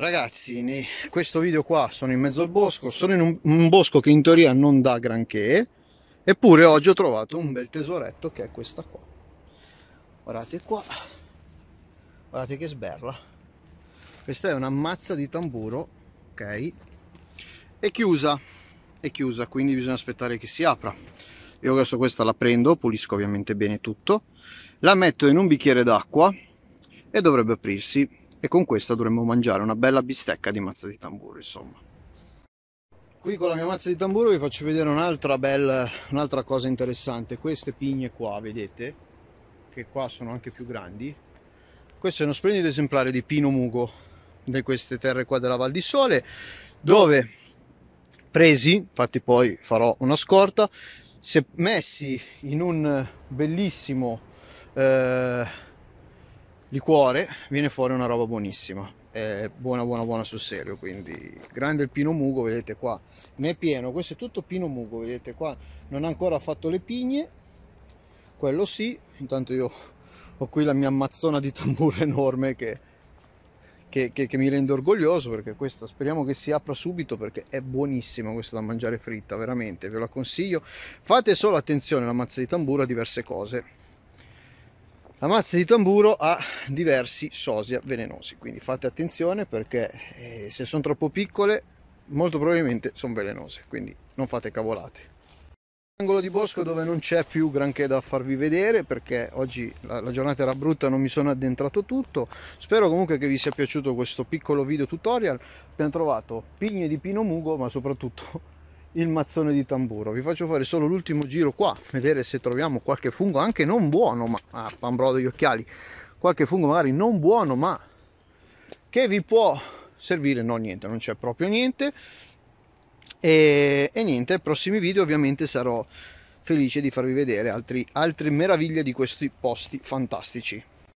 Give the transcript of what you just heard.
Ragazzi, in questo video qua sono in mezzo al bosco, sono in un, un, bosco che in teoria non dà granché, eppure oggi ho trovato un bel tesoretto che è questa qua. Guardate qua, guardate che sberla. Questa è una mazza di tamburo, ok? È chiusa, è chiusa, quindi bisogna aspettare che si apra. Io adesso questa la prendo, pulisco ovviamente bene tutto, la metto in un bicchiere d'acqua e dovrebbe aprirsi e con questa dovremmo mangiare una bella bistecca di mazza di tamburo insomma qui con la mia mazza di tamburo vi faccio vedere un'altra bella un'altra cosa interessante queste pigne qua vedete che qua sono anche più grandi questo è uno splendido esemplare di pino mugo di queste terre qua della Val di Sole dove presi infatti poi farò una scorta se messi in un bellissimo eh, liquore, viene fuori una roba buonissima. È buona, buona, buona sul serio. Quindi, grande il pino mugo, vedete qua. Ne è pieno. Questo è tutto pino mugo, vedete qua. Non ha ancora fatto le pigne. Quello sì. Intanto io ho qui la mia mazzona di tamburo enorme che, che, che, che mi rende orgoglioso perché questa speriamo che si apra subito perché è buonissima questa da mangiare fritta, veramente. Ve la consiglio. Fate solo attenzione, la mazza di tamburo a diverse cose la mazza di tamburo ha diversi sosia velenosi, quindi fate attenzione perché eh, se sono troppo piccole molto probabilmente sono velenose, quindi non fate cavolate. Angolo di bosco dove non c'è più granché da farvi vedere perché oggi la, la, giornata era brutta, non mi sono addentrato tutto. Spero comunque che vi sia piaciuto questo piccolo video tutorial. Abbiamo trovato pigne di pino mugo ma soprattutto il mazzone di tamburo vi faccio fare solo l'ultimo giro qua vedere se troviamo qualche fungo anche non buono ma ah, pan gli occhiali qualche fungo magari non buono ma che vi può servire no niente non c'è proprio niente e, e niente prossimi video ovviamente sarò felice di farvi vedere altri, altre meraviglie di questi posti fantastici